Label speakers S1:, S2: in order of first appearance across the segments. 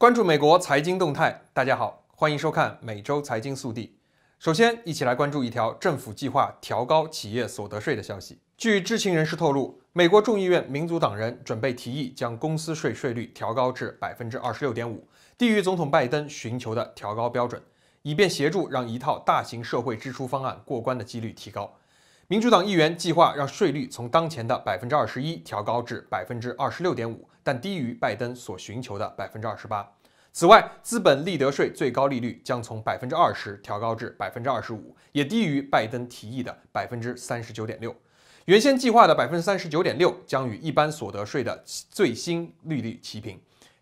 S1: 关注美国财经动态，大家好，欢迎收看每周财经速递。首先，一起来关注一条政府计划调高企业所得税的消息。据知情人士透露，美国众议院民主党人准备提议将公司税税率调高至百分之二十六点五，低于总统拜登寻求的调高标准，以便协助让一套大型社会支出方案过关的几率提高。民主党议员计划让税率从当前的百分之二十一调高至百分之二十六点五。但低于拜登所寻求的百分之二十八。此外，资本利得税最高利率将从百分之二十调高至百分之二十五，也低于拜登提议的百分之三十九点六。原先计划的百分之三十九点六将与一般所得税的最新利率齐平。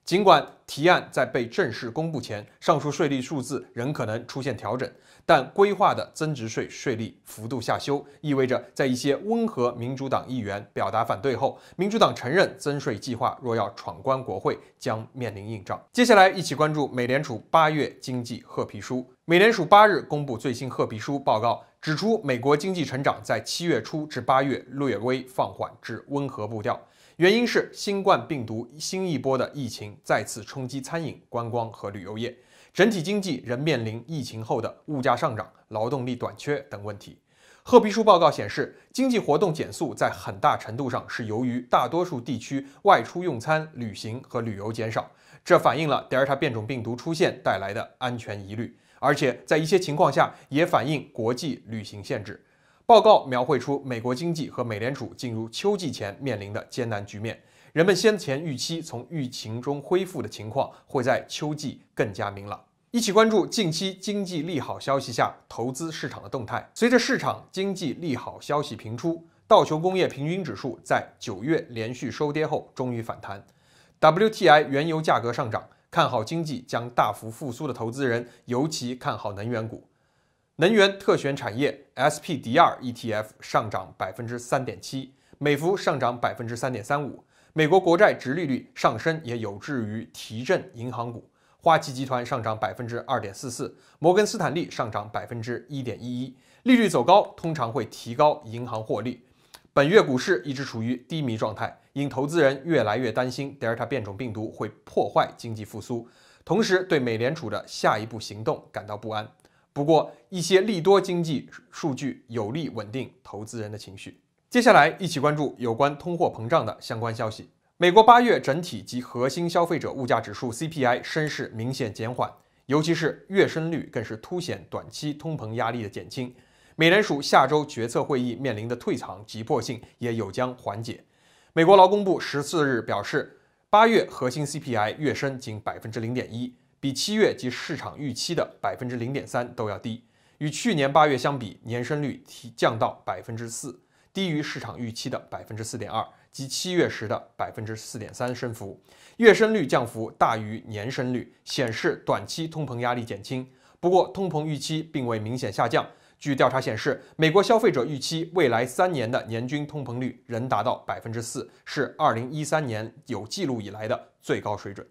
S1: 尽管提案在被正式公布前，上述税率数字仍可能出现调整，但规划的增值税税率幅度下修，意味着在一些温和民主党议员表达反对后，民主党承认增税计划若要闯关国会将面临硬仗。接下来一起关注美联储八月经济褐皮书。美联储八日公布最新褐皮书报告，指出美国经济成长在七月初至八月略微放缓至温和步调。原因是新冠病毒新一波的疫情再次冲击餐饮、观光和旅游业，整体经济仍面临疫情后的物价上涨、劳动力短缺等问题。褐皮书报告显示，经济活动减速在很大程度上是由于大多数地区外出用餐、旅行和旅游减少，这反映了德尔塔变种病毒出现带来的安全疑虑，而且在一些情况下也反映国际旅行限制。报告描绘出美国经济和美联储进入秋季前面临的艰难局面。人们先前预期从疫情中恢复的情况会在秋季更加明朗。一起关注近期经济利好消息下投资市场的动态。随着市场经济利好消息频出，道琼工业平均指数在九月连续收跌后终于反弹。WTI 原油价格上涨，看好经济将大幅复苏的投资人尤其看好能源股。能源特选产业 SPDR ETF 上涨百分之三点七，美孚上涨百分之三点三五。美国国债直利率上升也有助于提振银行股，花旗集团上涨百分之二点四四，摩根斯坦利上涨百分之一点一一。利率走高通常会提高银行获利。本月股市一直处于低迷状态，因投资人越来越担心德尔塔变种病毒会破坏经济复苏，同时对美联储的下一步行动感到不安。不过，一些利多经济数据有利稳定投资人的情绪。接下来，一起关注有关通货膨胀的相关消息。美国八月整体及核心消费者物价指数 （CPI） 升势明显减缓，尤其是月升率更是凸显短期通膨压力的减轻。美联储下周决策会议面临的退场急迫性也有将缓解。美国劳工部十四日表示，八月核心 CPI 月升仅百分之零点一。比七月及市场预期的百分之零点三都要低，与去年八月相比，年升率提降到百分之四，低于市场预期的百分之四点二及七月时的百分之四点三升幅。月升率降幅大于年升率，显示短期通膨压力减轻。不过，通膨预期并未明显下降。据调查显示，美国消费者预期未来三年的年均通膨率仍达到百分之四，是二零一三年有记录以来的最高水准。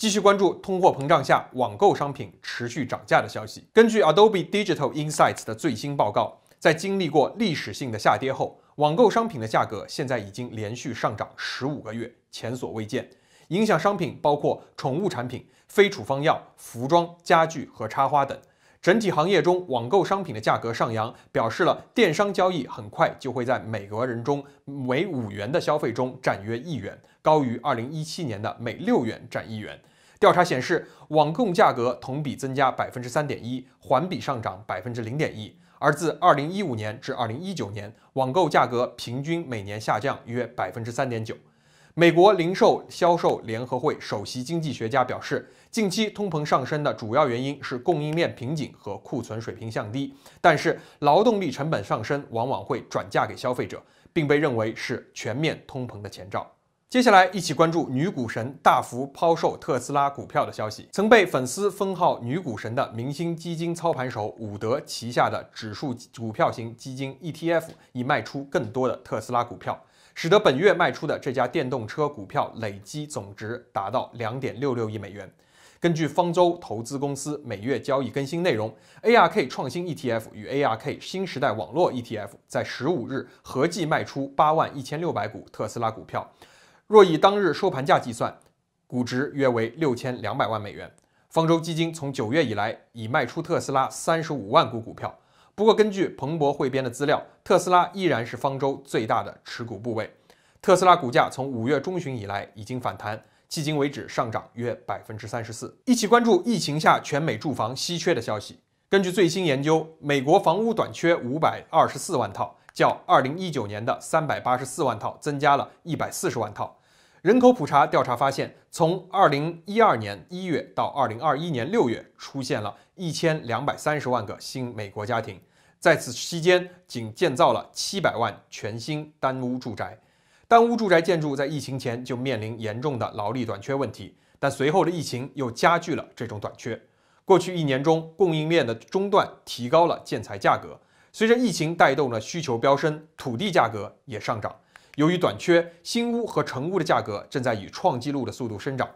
S1: 继续关注通货膨胀下网购商品持续涨价的消息。根据 Adobe Digital Insights 的最新报告，在经历过历史性的下跌后，网购商品的价格现在已经连续上涨十五个月，前所未见。影响商品包括宠物产品、非处方药、服装、家具和插花等。整体行业中，网购商品的价格上扬，表示了电商交易很快就会在美国人中每五元的消费中占约一元，高于二零一七年的每六元占一元。调查显示，网购价格同比增加百分之三点一，环比上涨百分之零点一。而自二零一五年至二零一九年，网购价格平均每年下降约百分之三点九。美国零售销售联合会首席经济学家表示，近期通膨上升的主要原因是供应链瓶颈和库存水平降低，但是劳动力成本上升往往会转嫁给消费者，并被认为是全面通膨的前兆。接下来一起关注女股神大幅抛售特斯拉股票的消息。曾被粉丝封号“女股神”的明星基金操盘手伍德旗下的指数股票型基金 ETF 已卖出更多的特斯拉股票，使得本月卖出的这家电动车股票累计总值达到两点六六亿美元。根据方舟投资公司每月交易更新内容，ARK 创新 ETF 与 ARK 新时代网络 ETF 在15日合计卖出八万一千六百股特斯拉股票。若以当日收盘价计算，估值约为六千两百万美元。方舟基金从九月以来已卖出特斯拉三十五万股股票。不过，根据彭博汇编的资料，特斯拉依然是方舟最大的持股部位。特斯拉股价从五月中旬以来已经反弹，迄今为止上涨约百分之三十四。一起关注疫情下全美住房稀缺的消息。根据最新研究，美国房屋短缺五百二十四万套，较二零一九年的三百八十四万套增加了一百四十万套。人口普查调查发现，从二零一二年一月到二零二一年六月，出现了一千两百三十万个新美国家庭。在此期间，仅建造了七百万全新单屋住宅。单屋住宅建筑在疫情前就面临严重的劳力短缺问题，但随后的疫情又加剧了这种短缺。过去一年中，供应链的中断提高了建材价格。随着疫情带动了需求飙升，土地价格也上涨。由于短缺，新屋和成屋的价格正在以创纪录的速度生长。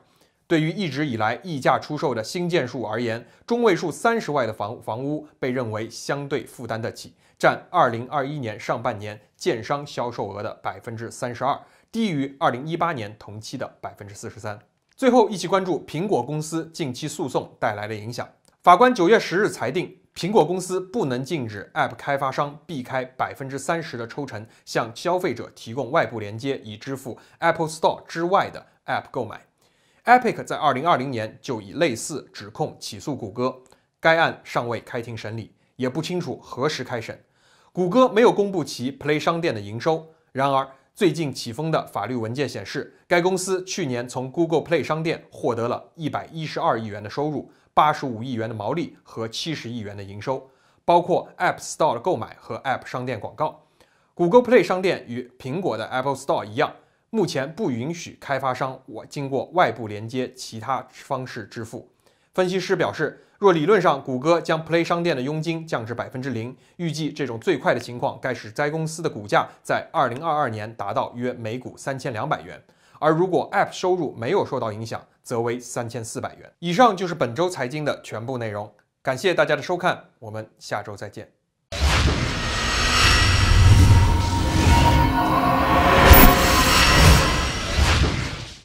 S1: 对于一直以来溢价出售的新建数而言，中位数三十万的房房屋被认为相对负担得起，占二零二一年上半年建商销售额的百分之三十二，低于二零一八年同期的百分之四十三。最后，一起关注苹果公司近期诉讼带来的影响。法官九月十日裁定。苹果公司不能禁止 App 开发商避开百分之三十的抽成，向消费者提供外部连接以支付 Apple Store 之外的 App 购买。Epic 在二零二零年就以类似指控起诉谷歌，该案尚未开庭审理，也不清楚何时开审。谷歌没有公布其 Play 商店的营收，然而。最近起风的法律文件显示，该公司去年从 Google Play 商店获得了一百一十二亿元的收入，八十五亿元的毛利和七十亿元的营收，包括 App Store 的购买和 App 商店广告。Google Play 商店与苹果的 Apple Store 一样，目前不允许开发商我经过外部连接其他方式支付。分析师表示，若理论上谷歌将 Play 商店的佣金降至百分之零，预计这种最快的情况该使该公司的股价在二零二二年达到约每股三千两百元；而如果 App 收入没有受到影响，则为三千四百元。以上就是本周财经的全部内容，感谢大家的收看，我们下周再见。